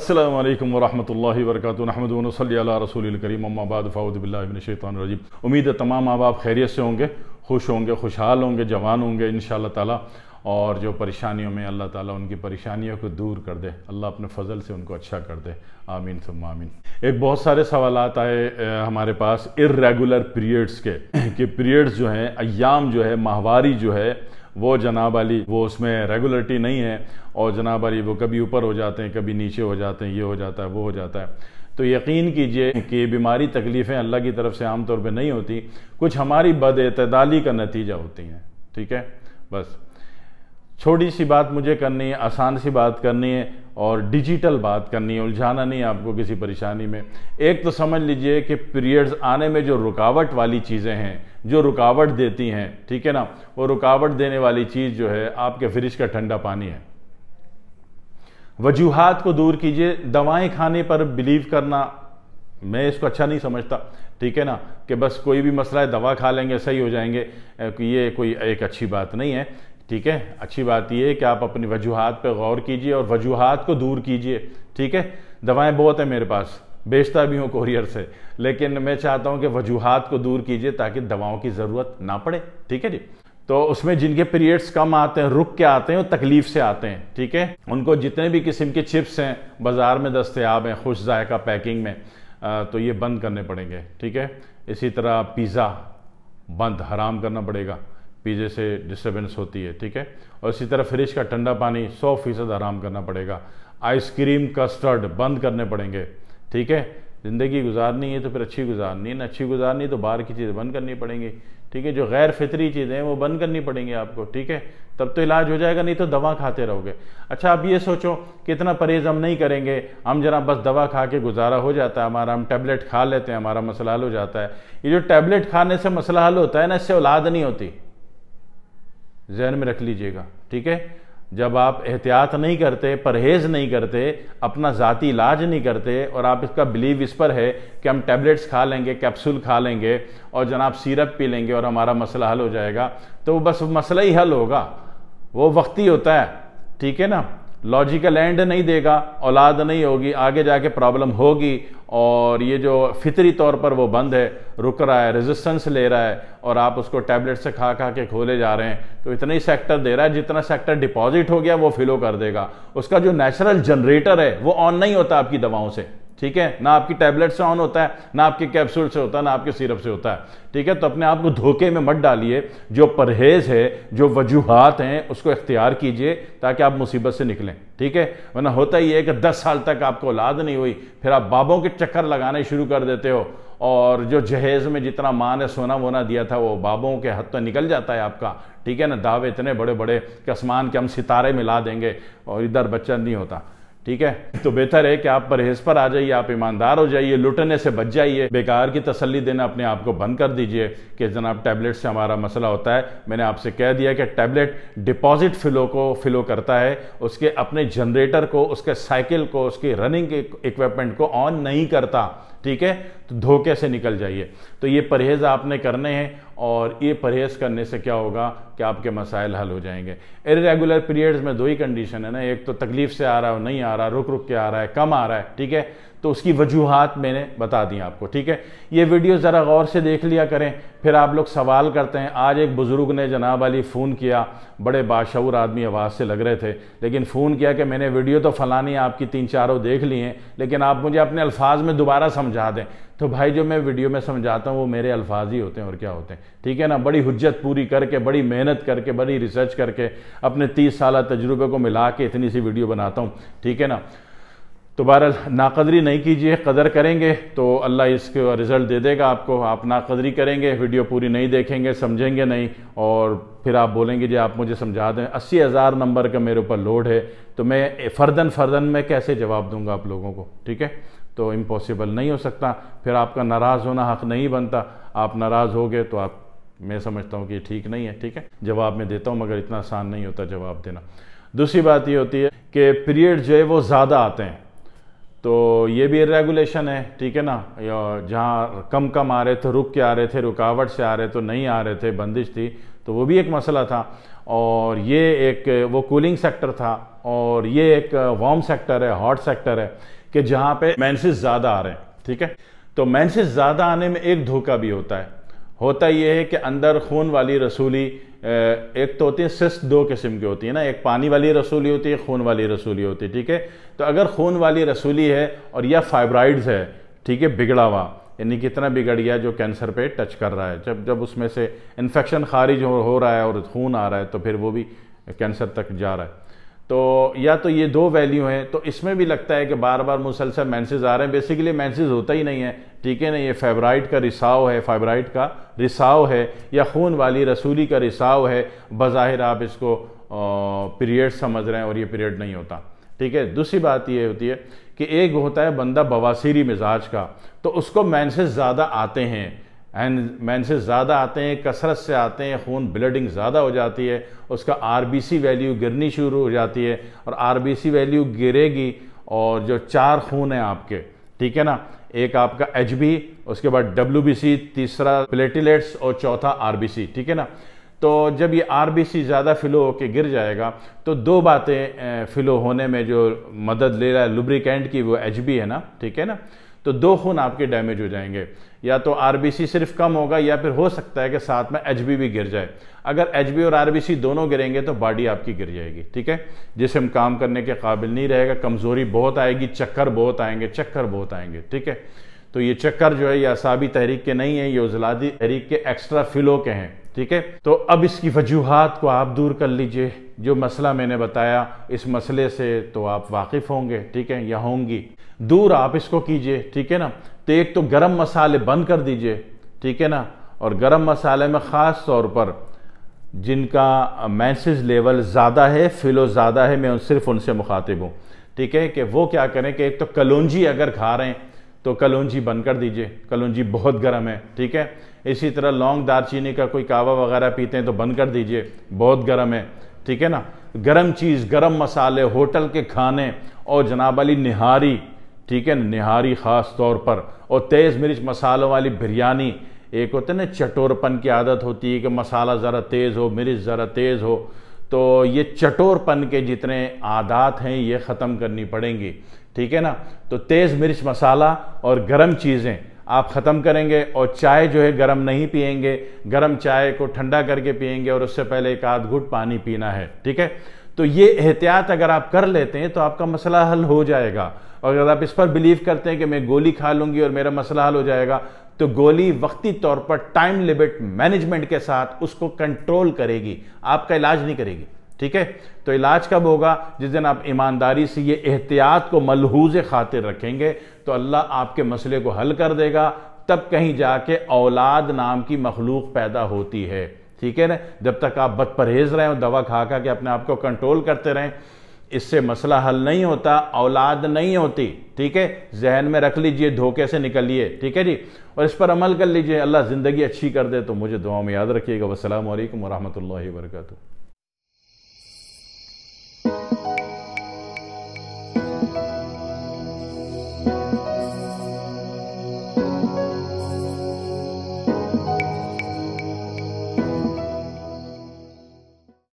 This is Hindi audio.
अल्लाम वरहमल वर्क नहमदल रसूल करीम अम्माबाद फ़ाउदबिल्लाशैतरजीम उम्मीद है तमाम अब बाप खैरियत से होंगे खुश होंगे खुशहाल होंगे जवान होंगे इन ताला और जो परेशानियों में अल्लाह ताला उनकी परेशानियों को दूर कर दे अल्लाह अपने फजल से उनको अच्छा कर दे आमीन तुम आमीन एक बहुत सारे सवाल आए हमारे पास इरेगुलर पीरियड्स के कि पीरियड्स जो हैं अयाम जो है माहवारी जो है वो जनाब अली वो उसमें रेगुलरिटी नहीं है और जनाब अली वो कभी ऊपर हो जाते हैं कभी नीचे हो जाते हैं ये हो जाता है वो हो जाता है तो यकीन कीजिए कि बीमारी तकलीफ़ें अल्लाह की तरफ से आमतौर पर नहीं होती कुछ हमारी बद बदतदाली का नतीजा होती हैं ठीक है बस छोटी सी बात मुझे करनी है आसान सी बात करनी है और डिजिटल बात करनी है उलझाना नहीं आपको किसी परेशानी में एक तो समझ लीजिए कि पीरियड्स आने में जो रुकावट वाली चीज़ें हैं जो रुकावट देती हैं ठीक है ना वो रुकावट देने वाली चीज़ जो है आपके फ्रिज का ठंडा पानी है वजूहत को दूर कीजिए दवाएं खाने पर बिलीव करना मैं इसको अच्छा नहीं समझता ठीक है ना कि बस कोई भी मसला है दवा खा लेंगे सही हो जाएंगे ये कोई एक अच्छी बात नहीं है ठीक है अच्छी बात यह है कि आप अपनी वजूहत पर गौर कीजिए और वजूहत को दूर कीजिए ठीक है दवाएं बहुत हैं मेरे पास बेचता भी हूँ कोरियर से लेकिन मैं चाहता हूँ कि वजूहत को दूर कीजिए ताकि दवाओं की ज़रूरत ना पड़े ठीक है जी तो उसमें जिनके पीरियड्स कम आते हैं रुक के आते हैं और तकलीफ से आते हैं ठीक है उनको जितने भी किस्म के चिप्स हैं बाज़ार में दस्तियाब हैं खुश जायका पैकिंग में आ, तो ये बंद करने पड़ेंगे ठीक है इसी तरह पिज़्ज़ा बंद हराम करना पड़ेगा पीजे से डिस्टर्बेंस होती है ठीक है और इसी तरह फ्रिज का ठंडा पानी सौ फीसद आराम करना पड़ेगा आइसक्रीम कस्टर्ड बंद करने पड़ेंगे ठीक है ज़िंदगी गुजारनी है तो फिर अच्छी गुजारनी है ना अच्छी गुजारनी तो बाहर की चीज़ें बंद करनी पड़ेंगी ठीक है जो गैर फितरी चीज़ें हैं वो बंद करनी पड़ेंगी आपको ठीक है तब तो इलाज हो जाएगा नहीं तो दवा खाते रहोगे अच्छा अब ये सोचो कि इतना परहेज हम नहीं करेंगे हम जरा बस दवा खा के गुजारा हो जाता है हमारा हम टैबलेट खा लेते हैं हमारा मसला हल हो जाता है ये जो टैबलेट खाने से मसला हल होता है ना इससे औलाद नहीं होती जहन में रख लीजिएगा ठीक है जब आप एहतियात नहीं करते परहेज़ नहीं करते अपना ज़ाती इलाज नहीं करते और आप इसका बिलीव इस पर है कि हम टैबलेट्स खा लेंगे कैप्सूल खा लेंगे और जनाब सिरप पी लेंगे और हमारा मसला हल हो जाएगा तो बस मसला ही हल होगा वो वक्ती होता है ठीक है ना लॉजिकल एंड नहीं देगा औलाद नहीं होगी आगे जाके प्रॉब्लम होगी और ये जो फितरी तौर पर वो बंद है रुक रहा है रेजिस्टेंस ले रहा है और आप उसको टैबलेट से खा खा के खोले जा रहे हैं तो इतना ही सेक्टर दे रहा है जितना सेक्टर डिपॉजिट हो गया वो फिलो कर देगा उसका जो नेचुरल जनरेटर है वो ऑन नहीं होता आपकी दवाओं से ठीक है ना आपकी टैबलेट से ऑन होता है ना आपके कैप्सूल से होता है ना आपके सिरप से होता है ठीक है तो अपने आप को धोखे में मत डालिए जो परहेज़ है जो वजूहत हैं उसको इख्तियार कीजिए ताकि आप मुसीबत से निकलें ठीक है वरना होता ही है कि दस साल तक आपको औलाद नहीं हुई फिर आप बाबों के चक्कर लगाने शुरू कर देते हो और जो जहेज़ में जितना माँ ने सोना वोना दिया था वो बाबों के हद तो निकल जाता है आपका ठीक है ना दावे इतने बड़े बड़े कि आसमान के हम सितारे मिला देंगे और इधर बच्चा नहीं होता ठीक है तो बेहतर है कि आप परहेज पर आ जाइए आप ईमानदार हो जाइए लुटने से बच जाइए बेकार की तसल्ली देना अपने आप को बंद कर दीजिए कि जनाब टैबलेट से हमारा मसला होता है मैंने आपसे कह दिया कि टैबलेट डिपॉजिट फिलो को फिलो करता है उसके अपने जनरेटर को उसके साइकिल को उसकी रनिंग इक्विपमेंट को ऑन नहीं करता ठीक है तो धोखे से निकल जाइए तो ये परहेज़ आपने करने हैं और ये परहेज़ करने से क्या होगा कि आपके मसाइल हल हो जाएंगे इरेगुलर पीरियड्स में दो ही कंडीशन है ना एक तो तकलीफ़ से आ रहा है नहीं आ रहा रुक रुक के आ रहा है कम आ रहा है ठीक है तो उसकी वजूहत मैंने बता दी आपको ठीक है ये वीडियो ज़रा गौर से देख लिया करें फिर आप लोग सवाल करते हैं आज एक बुज़ुर्ग ने जनाब अली फ़ोन किया बड़े बाशूर आदमी आवाज़ से लग रहे थे लेकिन फ़ोन किया कि मैंने वीडियो तो फ़लानी आपकी तीन चारों देख ली हैं लेकिन आप मुझे अपने अल्फाज में दोबारा समझा दें तो भाई जो मैं वीडियो में समझाता हूँ वो मेरे अल्फाज ही होते हैं और क्या होते हैं ठीक है ना बड़ी हजत पूरी करके बड़ी मेहनत करके बड़ी रिसर्च करके अपने तीस साल तजुर्बे को मिला के इतनी सी वीडियो बनाता हूँ ठीक है ना तो बहरहाल नाकदरी नहीं कीजिए कदर करेंगे तो अल्लाह इसके रिज़ल्ट दे देगा आपको आप नाकदरी करेंगे वीडियो पूरी नहीं देखेंगे समझेंगे नहीं और फिर आप बोलेंगे जी आप मुझे समझा दें अस्सी हज़ार नंबर का मेरे ऊपर लोड है तो मैं फ़र्दन फ़र्दन में कैसे जवाब दूंगा आप लोगों को ठीक है तो इम्पॉसिबल नहीं हो सकता फिर आपका नाराज़ होना हक़ नहीं बनता आप नाराज़ हो गए तो आप मैं समझता हूँ कि ठीक नहीं है ठीक है जवाब मैं देता हूँ मगर इतना आसान नहीं होता जवाब देना दूसरी बात ये होती है कि पीरियड जो है वो ज़्यादा आते हैं तो ये भी रेगुलेशन है ठीक है ना जहाँ कम कम आ रहे थे रुक के आ रहे थे रुकावट से आ रहे तो नहीं आ रहे थे बंदिश थी तो वो भी एक मसला था और ये एक वो कूलिंग सेक्टर था और ये एक वार्म सेक्टर है हॉट सेक्टर है कि जहाँ पे मैंसिस ज़्यादा आ रहे हैं ठीक है तो मैंसिस ज़्यादा आने में एक धोखा भी होता है होता ये है कि अंदर खून वाली रसूली एक तो होती है सिस्ट दो किस्म की होती है ना एक पानी वाली रसूली होती है खून वाली रसूली होती है ठीक है तो अगर खून वाली रसूली है और यह फाइब्राइड्स है ठीक है बिगड़ा हुआ यानी कितना बिगड़ गया जो कैंसर पे टच कर रहा है जब जब उसमें से इन्फेक्शन खारिज हो, हो रहा है और खून आ रहा है तो फिर वो भी कैंसर तक जा रहा है तो या तो ये दो वैल्यू हैं तो इसमें भी लगता है कि बार बार मुसलसल मैंसेज आ रहे हैं बेसिकली मैंसेज होता ही नहीं है ठीक है ना ये फेबराइट का रिसाव है फाइब्राइट का रिसाव है या खून वाली रसूली का रिसाव है बज़ाहिर आप इसको पीरियड समझ रहे हैं और ये पीरियड नहीं होता ठीक है दूसरी बात ये होती है कि एक होता है बंदा बवासीरी मिजाज का तो उसको मैंसेज ज़्यादा आते हैं एंड मैनसेस ज़्यादा आते हैं कसरत से आते हैं खून ब्लडिंग ज़्यादा हो जाती है उसका सी वैल्यू गिरनी शुरू हो जाती है और सी वैल्यू गिरेगी और जो चार खून हैं आपके ठीक है ना एक आपका एच उसके बाद डब्ल्यू तीसरा प्लेटिलेट्स और चौथा आर ठीक है ना तो जब ये आर ज़्यादा फ़िलो होकर गिर जाएगा तो दो बातें फ़िलो होने में जो मदद ले रहा है लुब्रिकेंट की वो एच है ना ठीक है ना तो दो खून आपके डैमेज हो जाएंगे या तो आर सिर्फ कम होगा या फिर हो सकता है कि साथ में एच भी गिर जाए अगर एच और आरबीसी दोनों गिरेंगे तो बॉडी आपकी गिर जाएगी ठीक है हम काम करने के काबिल नहीं रहेगा कमज़ोरी बहुत आएगी चक्कर बहुत आएंगे चक्कर बहुत आएंगे ठीक है तो ये चक्कर जो है ये असाबी तहरीक के नहीं है ये उजलादी तहरीक के एक्स्ट्रा फिलो के हैं ठीक है तो अब इसकी वजूहत को आप दूर कर लीजिए जो मसला मैंने बताया इस मसले से तो आप वाकिफ़ होंगे ठीक है या होंगी दूर आप इसको कीजिए ठीक है ना तो एक तो गर्म मसाले बंद कर दीजिए ठीक है ना और गर्म मसाले में ख़ास तौर पर जिनका मैसेज लेवल ज़्यादा है फिलो ज़्यादा है मैं उन सिर्फ उनसे मुखातिब हूँ ठीक है कि वो क्या करें कि एक तो कलौजी अगर खा रहे हैं तो कलौजी बंद कर दीजिए कलौजी बहुत गर्म है ठीक है इसी तरह लौंग दालचीनी का कोई कावा वगैरह पीते हैं तो बंद कर दीजिए बहुत गर्म है ठीक है ना गर्म चीज़ गर्म मसाले होटल के खाने और जनाब अली निहारी ठीक है ना निहारी ख़ास तौर पर और तेज़ मिर्च मसालों वाली बिरयानी एक होते ना चटोरपन की आदत होती है कि मसाला ज़रा तेज़ हो मिर्च ज़रा तेज़ हो तो ये चटोरपन के जितने आदात हैं ये ख़त्म करनी पड़ेंगी ठीक है ना तो तेज़ मिर्च मसाला और गर्म चीज़ें आप ख़त्म करेंगे और चाय जो है गर्म नहीं पिएंगे गर्म चाय को ठंडा करके पिएंगे और उससे पहले एक आध घुट पानी पीना है ठीक है तो ये एहतियात अगर आप कर लेते हैं तो आपका मसला हल हो जाएगा और अगर आप इस पर बिलीव करते हैं कि मैं गोली खा लूँगी और मेरा मसला हल हो जाएगा तो गोली वक्ती तौर पर टाइम लिमिट मैनेजमेंट के साथ उसको कंट्रोल करेगी आपका इलाज नहीं करेगी ठीक है तो इलाज कब होगा जिस दिन आप ईमानदारी से ये एहतियात को मलहूज खातिर रखेंगे तो अल्लाह आपके मसले को हल कर देगा तब कहीं जाके औलाद नाम की मखलूक पैदा होती है ठीक है ना जब तक आप बद परहेज रहे हो दवा खा खा के अपने आप को कंट्रोल करते रहें इससे मसला हल नहीं होता औलाद नहीं होती ठीक है जहन में रख लीजिए धोखे से निकलिए ठीक है जी और इस पर अमल कर लीजिए अल्लाह ज़िंदगी अच्छी कर दे तो मुझे दुआ में याद रखिएगा वालकम वरहमल वर्का